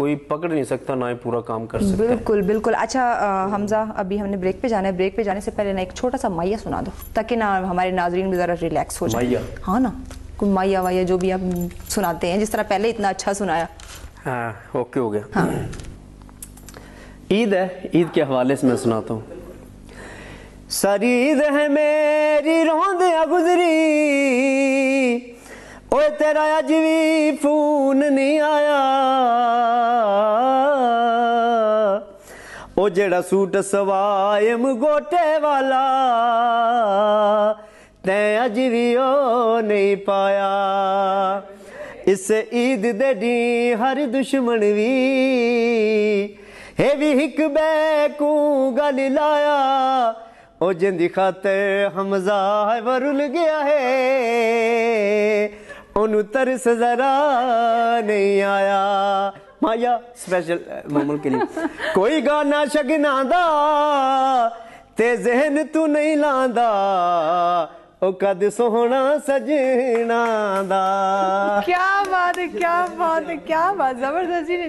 कोई पकड़ नहीं सकता ना ही पूरा काम कर सकता बिल्कुल बिल्कुल अच्छा आ, हमजा अभी हमने ब्रेक पे जाना है ब्रेक पे जाने से पहले ना एक छोटा सा माया सुना दो ताकि ना हमारे नाजरीन भी ज़रा रिलैक्स हो जाए हाँ ना कोई माया वाया जो भी आप सुनाते हैं जिस तरह पहले इतना अच्छा सुनाया हाँ ओके हो गया हाँ ईद है ईद के हवाले से मैं सुनाता हूँ सारी ईद है मेरी रोंद गुजरी ओ तेरा अज भी फोन नहीं आया ਉਹ ਜਿਹੜਾ ਸੂਟ ਸਵਾਇਮ ਗੋਟੇ ਵਾਲਾ ਤੇ ਅਜ ਵੀ ਉਹ ਨਹੀਂ ਪਾਇਆ ਇਸ ਈਦ ਦੇ ਢੀ ਹਰ ਦੁਸ਼ਮਣ ਵੀ ਇਹ ਵੀ ਇੱਕ ਬੈਕੂ ਗਲ ਲਾਇਆ ਉਹ ਜਿੰਦੀ ਖਾਤੇ ਹਮਜ਼ਾ ਹੈ ਵਰੁਲ ਗਿਆ ਹੈ ਉਹਨੂੰ ਤਰਸ ਜ਼ਰਾ ਨਹੀਂ ਆਇਆ ਮਾਇਆ ਸਪੈਸ਼ਲ ਮਾਮੂਲ ਕੇ ਲਈ ਕੋਈ ਗਾਣਾ ਸ਼ਗਨਾ ਦਾ ਤੇ ਜ਼ਿਹਨ ਤੂੰ ਨਹੀਂ ਲਾਂਦਾ ਉਹ ਕਦ ਸੋਹਣਾ ਸਜਣਾ ਦਾ ਕੀ ਬਾਤ ਹੈ ਕੀ ਬਾਤ ਹੈ ਕੀ ਬਾਤ ਜ਼ਬਰਦਸਤ ਜੀ